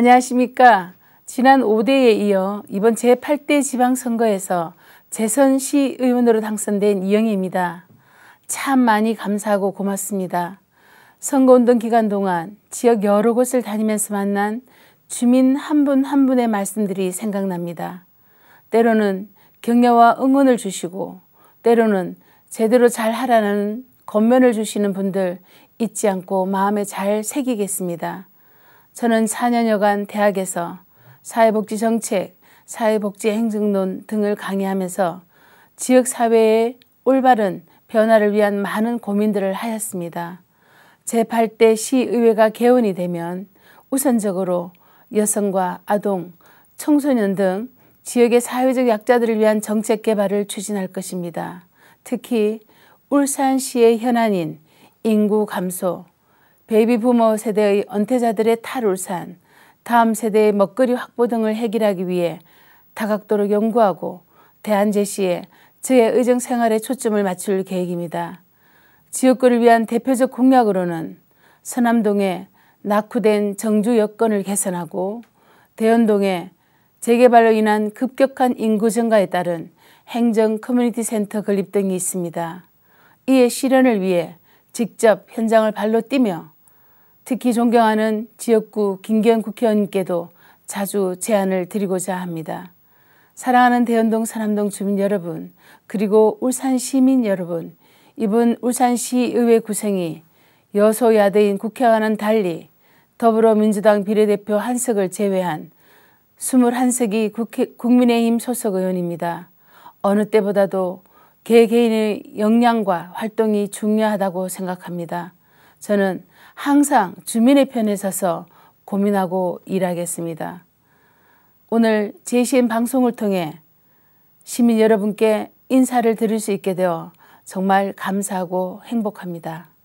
안녕하십니까. 지난 5대에 이어 이번 제8대 지방선거에서 재선시 의원으로 당선된 이영희입니다. 참 많이 감사하고 고맙습니다. 선거운동 기간 동안 지역 여러 곳을 다니면서 만난 주민 한 분한 한 분의 말씀들이 생각납니다. 때로는 격려와 응원을 주시고 때로는 제대로 잘 하라는 겉면을 주시는 분들 잊지 않고 마음에 잘 새기겠습니다. 저는 4년여간 대학에서 사회복지 정책, 사회복지 행정론 등을 강의하면서 지역사회의 올바른 변화를 위한 많은 고민들을 하였습니다. 제8대 시의회가 개원이 되면 우선적으로 여성과 아동, 청소년 등 지역의 사회적 약자들을 위한 정책 개발을 추진할 것입니다. 특히 울산시의 현안인 인구 감소, 베이비 부모 세대의 은퇴자들의 탈울산, 다음 세대의 먹거리 확보 등을 해결하기 위해 다각도로 연구하고 대안 제시에 저의 의정 생활에 초점을 맞출 계획입니다. 지역구를 위한 대표적 공약으로는 서남동에 낙후된 정주 여건을 개선하고 대연동에 재개발로 인한 급격한 인구 증가에 따른 행정 커뮤니티 센터 건립 등이 있습니다. 이에 실현을 위해 직접 현장을 발로 뛰며 특히 존경하는 지역구 김경 국회의원께도 자주 제안을 드리고자 합니다. 사랑하는 대연동 사남동 주민 여러분 그리고 울산 시민 여러분 이번 울산시의회 구성이 여소야대인 국회와는 달리 더불어민주당 비례대표 한석을 제외한 21석이 국회, 국민의힘 소속 의원입니다. 어느 때보다도 개개인의 역량과 활동이 중요하다고 생각합니다. 저는 항상 주민의 편에 서서 고민하고 일하겠습니다. 오늘 제시인 방송을 통해 시민 여러분께 인사를 드릴 수 있게 되어 정말 감사하고 행복합니다.